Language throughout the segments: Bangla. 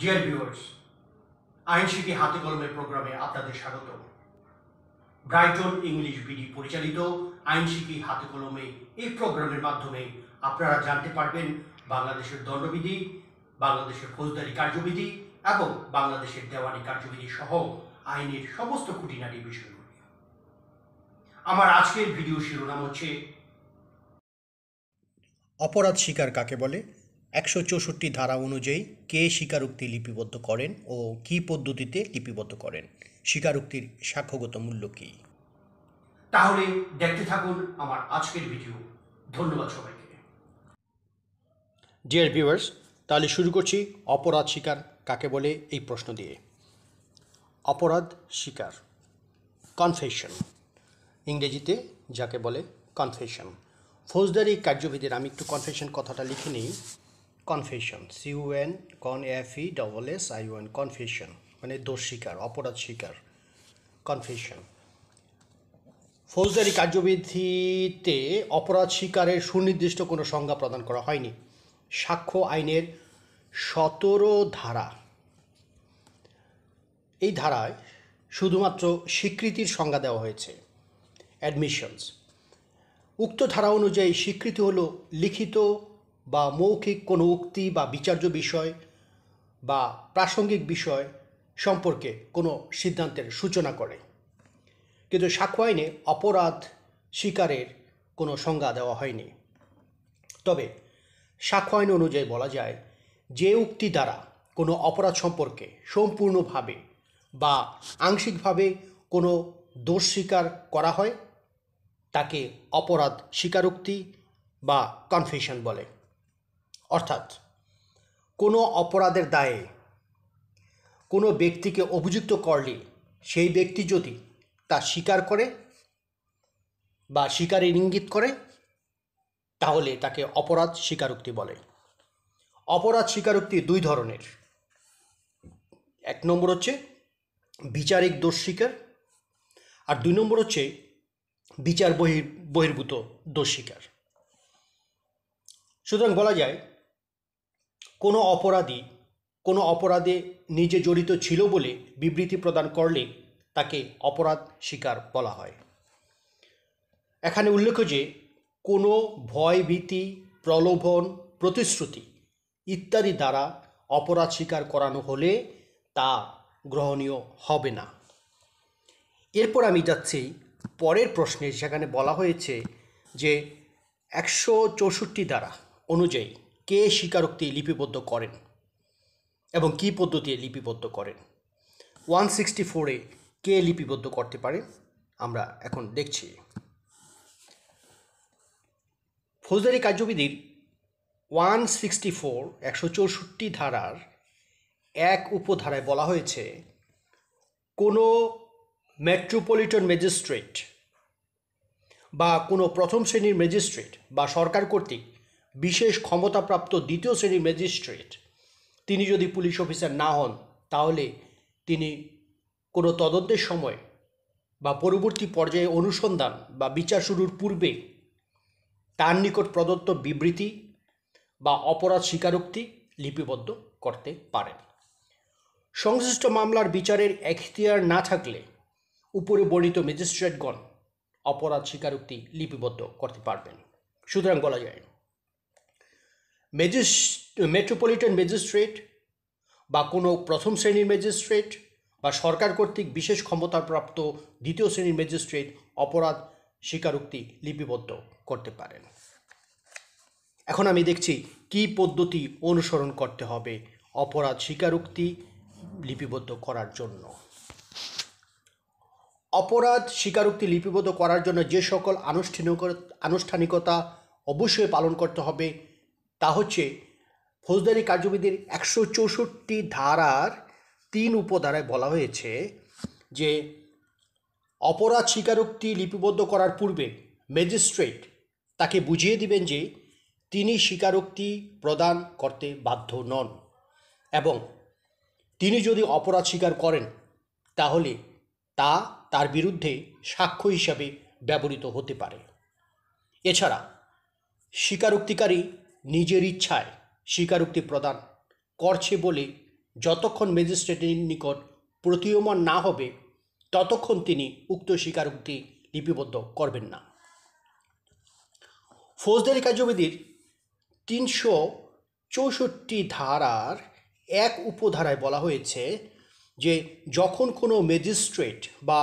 ডিয়ার ভিউয়ার্স আইনশিকি হাতে কলমে প্রোগ্রামে আপনাদের স্বাগত ব্রাইটন ইংলিশ বিডি পরিচালিত আইনশিকি হাতে কলমে এই প্রোগ্রামের মাধ্যমে আপনারা জানতে পারবেন বাংলাদেশের দণ্ডবিধি বাংলাদেশের ফৌজদারি কার্যবিধি এবং বাংলাদেশের দেওয়ানি কার্যবিধি সহ আইনের সমস্ত খুঁটিনাটি বিষয়গুলি আমার আজকের ভিডিও শিরোনাম হচ্ছে অপরাধ শিকার কাকে বলে একশো চৌষট্টি ধারা অনুযায়ী কে স্বীকারোক্তি লিপিবদ্ধ করেন ও কী পদ্ধতিতে লিপিবদ্ধ করেন স্বীকারোক্তির সাক্ষ্যগত মূল্য কী তাহলে দেখতে থাকুন আমার আজকের ভিডিও ধন্যবাদ সবাইকে ডিয়ার ভিউয়ার্স তাহলে শুরু করছি অপরাধ শিকার কাকে বলে এই প্রশ্ন দিয়ে অপরাধ শিকার কনফেশন ইংরেজিতে যাকে বলে কনফেশন ফৌজদারি কার্যবিধির আমি একটু কনফেশন কথাটা লিখে নিই কনফেশন সিউএন কন F E double S I one confession মানে দোষ শিকার অপরাধ শিকার কনফেশন ফৌজদারি কার্যবিধিতে অপরাধ শিকারের সুনির্দিষ্ট কোনো সংজ্ঞা প্রদান করা হয়নি সাক্ষ্য আইনের সতেরো ধারা এই ধারায় শুধুমাত্র স্বীকৃতির সংজ্ঞা দেওয়া হয়েছে অ্যাডমিশনস উক্ত ধারা অনুযায়ী স্বীকৃতি হলো লিখিত বা মৌখিক কোনো উক্তি বা বিচার্য বিষয় বা প্রাসঙ্গিক বিষয় সম্পর্কে কোনো সিদ্ধান্তের সূচনা করে কিন্তু সাক্ষ্য আইনে অপরাধ স্বীকারের কোনো সংজ্ঞা দেওয়া হয়নি তবে সাক্ষ্য আইন অনুযায়ী বলা যায় যে উক্তি দ্বারা কোনো অপরাধ সম্পর্কে সম্পূর্ণভাবে বা আংশিকভাবে কোনো দোষ স্বীকার করা হয় তাকে অপরাধ স্বীকারোক্তি বা কনফেশন বলে অর্থাৎ কোনো অপরাধের দায়ে কোনো ব্যক্তিকে অভিযুক্ত করলে সেই ব্যক্তি যদি তা স্বীকার করে বা স্বীকারের ইঙ্গিত করে তাহলে তাকে অপরাধ স্বীকারোক্তি বলে অপরাধ স্বীকারোক্তি দুই ধরনের এক নম্বর হচ্ছে বিচারিক দোষ স্বীকার আর দুই নম্বর হচ্ছে বিচার বহির্ভূত দোষ স্বীকার সুতরাং বলা যায় কোনো অপরাধী কোনো অপরাধে নিজে জড়িত ছিল বলে বিবৃতি প্রদান করলে তাকে অপরাধ স্বীকার বলা হয় এখানে উল্লেখ্য যে কোনো ভয়ভীতি প্রলোভন প্রতিশ্রুতি ইত্যাদি দ্বারা অপরাধ স্বীকার করানো হলে তা গ্রহণীয় হবে না এরপর আমি যাচ্ছি পরের প্রশ্নে সেখানে বলা হয়েছে যে একশো চৌষট্টি দ্বারা অনুযায়ী কে স্বীকারোক্তি লিপিবদ্ধ করেন এবং কি পদ্ধতি লিপিবদ্ধ করেন ওয়ান সিক্সটি ফোরে কে লিপিবদ্ধ করতে পারে আমরা এখন দেখছি ফৌজদারি কার্যবিধির ওয়ান সিক্সটি ফোর একশো চৌষট্টি ধারার এক উপধারায় বলা হয়েছে কোনো মেট্রোপলিটন ম্যাজিস্ট্রেট বা কোনো প্রথম শ্রেণীর ম্যাজিস্ট্রেট বা সরকার কর্তৃক বিশেষ ক্ষমতাপ্রাপ্ত দ্বিতীয় শ্রেণীর ম্যাজিস্ট্রেট তিনি যদি পুলিশ অফিসার না হন তাহলে তিনি কোনো তদন্তের সময় বা পরবর্তী পর্যায়ে অনুসন্ধান বা বিচার শুরুর পূর্বে তার নিকট প্রদত্ত বিবৃতি বা অপরাধ স্বীকারোক্তি লিপিবদ্ধ করতে পারেন সংশ্লিষ্ট মামলার বিচারের এখতিয়ার না থাকলে উপরে বর্ণিত ম্যাজিস্ট্রেটগণ অপরাধ স্বীকারোক্তি লিপিবদ্ধ করতে পারবেন সুতরাং বলা যায় ম্যাজিস মেট্রোপলিটন ম্যাজিস্ট্রেট বা কোনো প্রথম শ্রেণীর ম্যাজিস্ট্রেট বা সরকার কর্তৃক বিশেষ ক্ষমতাপ্রাপ্ত দ্বিতীয় শ্রেণীর ম্যাজিস্ট্রেট অপরাধ স্বীকারোক্তি লিপিবদ্ধ করতে পারেন এখন আমি দেখছি কি পদ্ধতি অনুসরণ করতে হবে অপরাধ স্বীকারোক্তি লিপিবদ্ধ করার জন্য অপরাধ স্বীকারোক্তি লিপিবদ্ধ করার জন্য যে সকল আনুষ্ঠানিক আনুষ্ঠানিকতা অবশ্যই পালন করতে হবে তা হচ্ছে ফৌজদারি কার্যবিধির একশো চৌষট্টি ধারার তিন উপধারায় বলা হয়েছে যে অপরাধ স্বীকারোক্তি লিপিবদ্ধ করার পূর্বে ম্যাজিস্ট্রেট তাকে বুঝিয়ে দিবেন যে তিনি স্বীকারোক্তি প্রদান করতে বাধ্য নন এবং তিনি যদি অপরাধ স্বীকার করেন তাহলে তা তার বিরুদ্ধে সাক্ষ্য হিসাবে ব্যবহৃত হতে পারে এছাড়া স্বীকারোক্তিকারী নিজের ইচ্ছায় স্বীকারোক্তি প্রদান করছে বলে যতক্ষণ ম্যাজিস্ট্রেটের নিকট প্রতীয়মান না হবে ততক্ষণ তিনি উক্ত স্বীকারোক্তি লিপিবদ্ধ করবেন না ফৌজদারি কার্যবিধির তিনশো চৌষট্টি ধারার এক উপধারায় বলা হয়েছে যে যখন কোনো ম্যাজিস্ট্রেট বা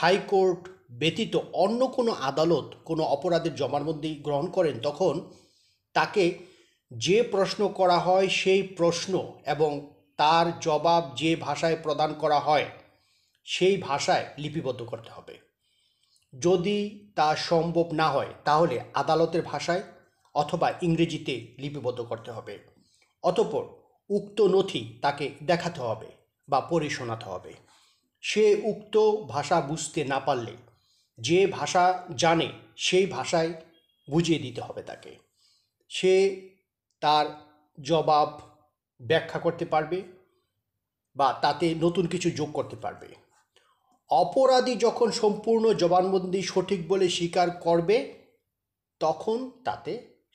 হাইকোর্ট ব্যতীত অন্য কোনো আদালত কোনো অপরাধের জবানবন্দি গ্রহণ করেন তখন তাকে যে প্রশ্ন করা হয় সেই প্রশ্ন এবং তার জবাব যে ভাষায় প্রদান করা হয় সেই ভাষায় লিপিবদ্ধ করতে হবে যদি তা সম্ভব না হয় তাহলে আদালতের ভাষায় অথবা ইংরেজিতে লিপিবদ্ধ করতে হবে অতপর উক্ত নথি তাকে দেখাতে হবে বা পড়ে শোনাতে হবে সে উক্ত ভাষা বুঝতে না পারলে যে ভাষা জানে সেই ভাষায় বুঝিয়ে দিতে হবে তাকে সে তার জবাব ব্যাখ্যা করতে পারবে বা তাতে নতুন কিছু যোগ করতে পারবে অপরাধী যখন সম্পূর্ণ জবানবন্দি সঠিক বলে স্বীকার করবে তখন তাতে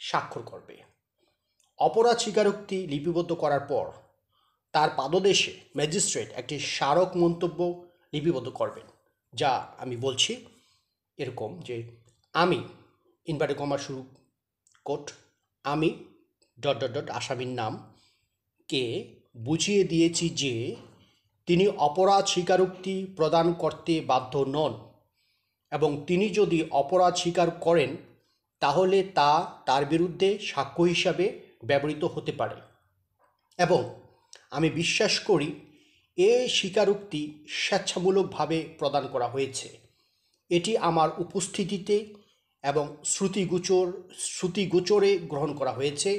স্বাক্ষর করবে অপরাধ স্বীকারোক্তি লিপিবদ্ধ করার পর তার পাদদেশে ম্যাজিস্ট্রেট একটি স্মারক মন্তব্য লিপিবদ্ধ করবেন যা আমি বলছি এরকম যে আমি ইনভার্টে কমা শুরু কোট আমি ডট ডট ডট আসামির নাম কে বুঝিয়ে দিয়েছি যে তিনি অপরাধ স্বীকারোক্তি প্রদান করতে বাধ্য নন এবং তিনি যদি অপরাধ স্বীকার করেন তাহলে তা তার বিরুদ্ধে সাক্ষ্য হিসাবে ব্যবহৃত হতে পারে এবং আমি বিশ্বাস করি এ স্বীকারোক্তি স্বেচ্ছামূলকভাবে প্রদান করা হয়েছে এটি আমার উপস্থিতিতে এবং শ্রুতিগোচর শ্রুতিগোচরে গ্রহণ করা হয়েছে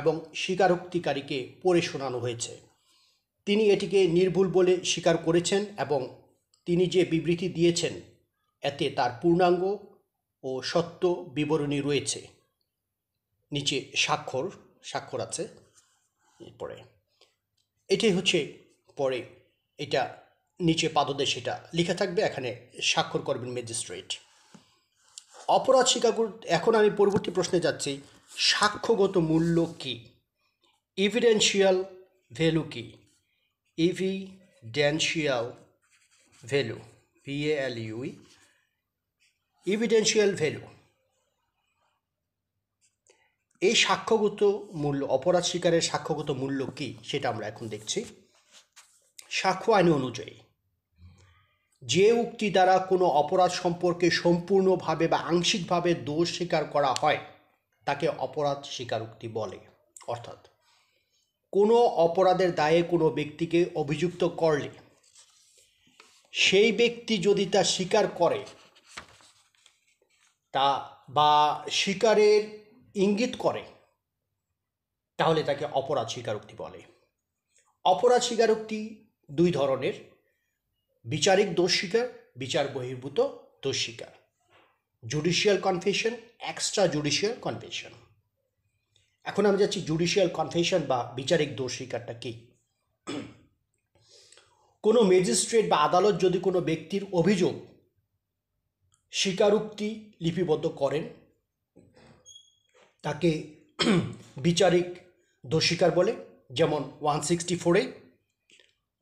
এবং স্বীকারোক্তিকারীকে পড়ে শোনানো হয়েছে তিনি এটিকে নির্ভুল বলে স্বীকার করেছেন এবং তিনি যে বিবৃতি দিয়েছেন এতে তার পূর্ণাঙ্গ ও সত্য বিবরণী রয়েছে নিচে স্বাক্ষর স্বাক্ষর আছে পরে এটাই হচ্ছে পরে এটা নিচে পাদদেশ এটা লেখা থাকবে এখানে স্বাক্ষর করবেন ম্যাজিস্ট্রেট অপরাধ স্বীকার এখন আমি পরবর্তী প্রশ্নে যাচ্ছি সাক্ষ্যগত মূল্য কী ইভিডেন্সিয়াল ভ্যালু কী evidential value V L U E evidential value এই সাক্ষ্যগত মূল্য অপরাধ স্বীকারের সাক্ষ্যগত মূল্য কী সেটা আমরা এখন দেখছি সাক্ষ্য আইন অনুযায়ী যে উক্তি দ্বারা কোনো অপরাধ সম্পর্কে সম্পূর্ণভাবে বা আংশিকভাবে দোষ স্বীকার করা হয় তাকে অপরাধ স্বীকারোক্তি বলে অর্থাৎ কোনো অপরাধের দায়ে কোনো ব্যক্তিকে অভিযুক্ত করলে সেই ব্যক্তি যদি তা স্বীকার করে তা বা স্বীকারের ইঙ্গিত করে তাহলে তাকে অপরাধ স্বীকারোক্তি বলে অপরাধ স্বীকারোক্তি দুই ধরনের বিচারিক দোষ স্বীকার বিচার বহির্ভূত দোষ স্বীকার judicial confession extra judicial confession এখন আমি যাচ্ছি জুডিশিয়াল কনফেশন বা বিচারিক দোষ স্বীকারটা কী কোনো ম্যাজিস্ট্রেট বা আদালত যদি কোনো ব্যক্তির অভিযোগ স্বীকারোক্তি লিপিবদ্ধ করেন তাকে বিচারিক স্বীকার বলে যেমন ওয়ান সিক্সটি ফোরে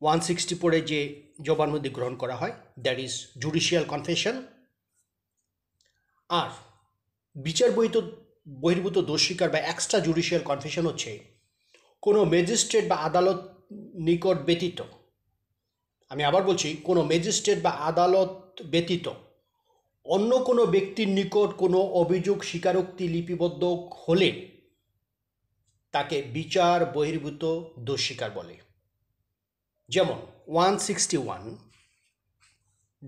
ওয়ান সিক্সটি ফোরে যে জবানবন্দি গ্রহণ করা হয় দ্যাট ইজ জুডিশিয়াল কনফেশন আর বিচার বহিত বহির্ভূত দোষ স্বীকার বা এক্সট্রা জুডিশিয়াল কনফেশন হচ্ছে কোনো ম্যাজিস্ট্রেট বা আদালত নিকট ব্যতীত আমি আবার বলছি কোনো ম্যাজিস্ট্রেট বা আদালত ব্যতীত অন্য কোনো ব্যক্তির নিকট কোনো অভিযোগ স্বীকারোক্তি লিপিবদ্ধ হলে তাকে বিচার বহির্ভূত দোষ স্বীকার বলে যেমন ওয়ান সিক্সটি ওয়ান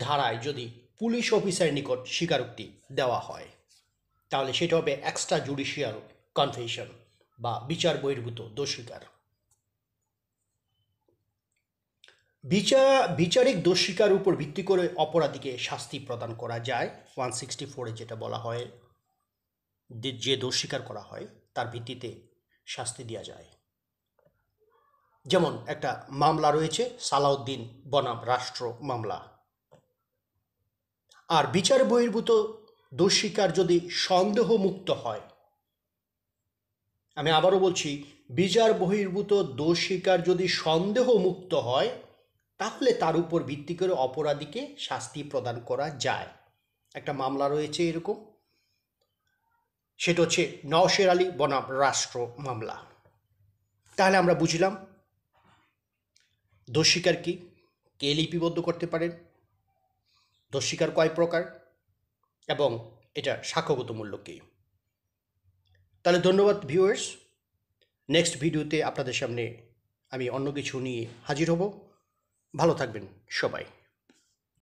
ধারায় যদি পুলিশ অফিসারের নিকট স্বীকারোক্তি দেওয়া হয় তাহলে সেটা হবে এক্সট্রা জুডিশিয়াল কনফেশন বা বিচার বহির্ভূত দোষীকার বিচার বিচারিক দোষীকার উপর ভিত্তি করে অপরাধীকে শাস্তি প্রদান করা যায় ওয়ান সিক্সটি ফোরে যেটা বলা হয় যে দোষ স্বীকার করা হয় তার ভিত্তিতে শাস্তি দেওয়া যায় যেমন একটা মামলা রয়েছে সালাউদ্দিন বনাম রাষ্ট্র মামলা আর বিচার বহির্ভূত দোষীকার যদি সন্দেহমুক্ত হয় আমি আবারও বলছি বিচার বহির্ভূত দোষীকার যদি সন্দেহমুক্ত হয় তাহলে তার উপর ভিত্তি করে অপরাধীকে শাস্তি প্রদান করা যায় একটা মামলা রয়েছে এরকম সেটা হচ্ছে নওশের আলী বনাম রাষ্ট্র মামলা তাহলে আমরা বুঝলাম স্বীকার কি কে লিপিবদ্ধ করতে পারেন দস্বীকার কয় প্রকার এবং এটা সাক্ষ্যগত মূল্য কী তাহলে ধন্যবাদ ভিউয়ার্স নেক্সট ভিডিওতে আপনাদের সামনে আমি অন্য কিছু নিয়ে হাজির হব ভালো থাকবেন সবাই